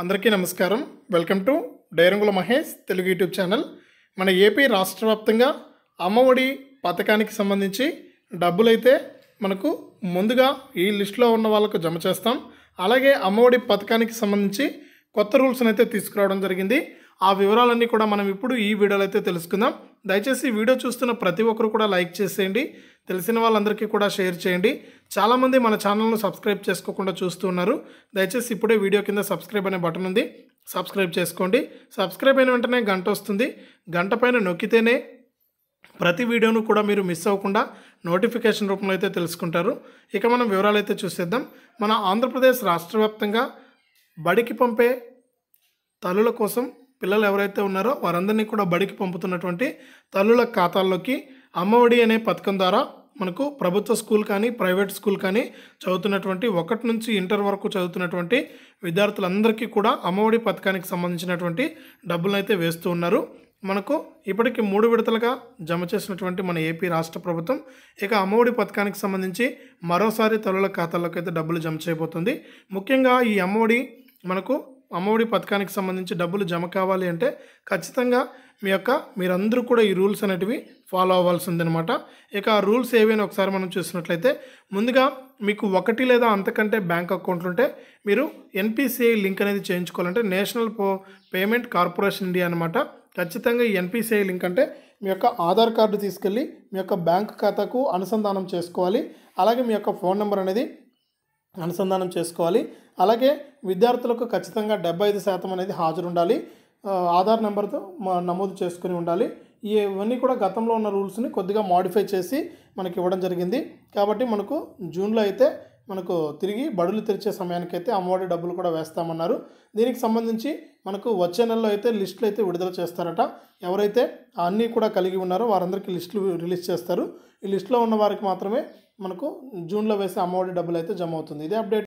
అందరికీ నమస్కారం welcome to డైరంగుల మహేష్ తెలుగు యూట్యూబ్ ఛానల్ మన ఏపీ రాష్ట్ర వ్యాప్తంగా అమ్మఒడి పథకానికి సంబంధించి డబ్బులైతే మనకు ముందుగా ఈ లిస్టులో ఉన్న వాళ్ళకు జమ చేస్తాం అలాగే అమ్మఒడి పథకానికి సంబంధించి కొత్త రూల్స్ని అయితే తీసుకురావడం జరిగింది ఆ వివరాలన్నీ కూడా మనం ఇప్పుడు ఈ వీడియోలో అయితే తెలుసుకుందాం దయచేసి వీడియో చూస్తున్న ప్రతి ఒక్కరు కూడా లైక్ చేసేయండి తెలిసిన వాళ్ళందరికీ కూడా షేర్ చేయండి చాలామంది మన ఛానల్ను సబ్స్క్రైబ్ చేసుకోకుండా చూస్తున్నారు దయచేసి ఇప్పుడే వీడియో కింద సబ్స్క్రైబ్ అనే బటన్ ఉంది సబ్స్క్రైబ్ చేసుకోండి సబ్స్క్రైబ్ అయిన వెంటనే గంట వస్తుంది గంట పైన నొక్కితేనే ప్రతి వీడియోను కూడా మీరు మిస్ అవ్వకుండా నోటిఫికేషన్ రూపంలో అయితే తెలుసుకుంటారు ఇక మనం వివరాలు అయితే చూసేద్దాం మన ఆంధ్రప్రదేశ్ రాష్ట్ర బడికి పంపే తల్లుల కోసం పిల్లలు ఎవరైతే ఉన్నారో వారందరినీ కూడా బడికి పంపుతున్నటువంటి తల్లుల ఖాతాల్లోకి అమ్మఒడి అనే పథకం ద్వారా మనకు ప్రభుత్వ స్కూల్ కానీ ప్రైవేట్ స్కూల్ కానీ చదువుతున్నటువంటి ఒకటి నుంచి ఇంటర్ వరకు చదువుతున్నటువంటి విద్యార్థులందరికీ కూడా అమ్మఒడి పథకానికి సంబంధించినటువంటి డబ్బులను అయితే వేస్తూ ఉన్నారు మనకు ఇప్పటికి మూడు విడతలుగా జమ చేసినటువంటి మన ఏపీ రాష్ట్ర ప్రభుత్వం ఇక అమ్మఒడి పథకానికి సంబంధించి మరోసారి తల్లుల ఖాతాల్లోకి అయితే డబ్బులు జమ చేయబోతుంది ముఖ్యంగా ఈ అమ్మఒడి మనకు అమ్మఒడి పథకానికి సంబంధించి డబ్బులు జమ కావాలి అంటే ఖచ్చితంగా మీ యొక్క మీరందరూ కూడా ఈ రూల్స్ అనేటివి ఫాలో అవ్వాల్సిందనమాట ఇక ఆ రూల్స్ ఏవైనా ఒకసారి మనం చూసినట్లయితే ముందుగా మీకు ఒకటి లేదా అంతకంటే బ్యాంక్ అకౌంట్లు ఉంటే మీరు ఎన్పిసిఐ లింక్ అనేది చేయించుకోవాలంటే నేషనల్ పేమెంట్ కార్పొరేషన్ ఇండియా అనమాట ఖచ్చితంగా ఈ ఎన్పిసిఐ లింక్ అంటే మీ యొక్క ఆధార్ కార్డు తీసుకెళ్ళి మీ యొక్క బ్యాంక్ ఖాతాకు అనుసంధానం చేసుకోవాలి అలాగే మీ యొక్క ఫోన్ నెంబర్ అనేది అనుసంధానం చేసుకోవాలి అలాగే విద్యార్థులకు ఖచ్చితంగా డెబ్బై ఐదు శాతం అనేది హాజరు ఉండాలి ఆధార్ నెంబర్తో నమోదు చేసుకుని ఉండాలి ఇవన్నీ కూడా గతంలో ఉన్న రూల్స్ని కొద్దిగా మాడిఫై చేసి మనకి ఇవ్వడం జరిగింది కాబట్టి మనకు జూన్లో అయితే మనకు తిరిగి బడులు తెరిచే సమయానికైతే అమ్మఒడి డబ్బులు కూడా వేస్తామన్నారు దీనికి సంబంధించి మనకు వచ్చే నెలలో అయితే లిస్టులు అయితే విడుదల చేస్తారట ఎవరైతే అన్నీ కూడా కలిగి ఉన్నారో వారందరికీ లిస్టులు రిలీజ్ చేస్తారు ఈ లిస్టులో ఉన్న వారికి మాత్రమే మనకు జూన్లో వేసే అమ్మఒడి డబ్బులు అయితే జమ అవుతుంది ఇదే అప్డేట్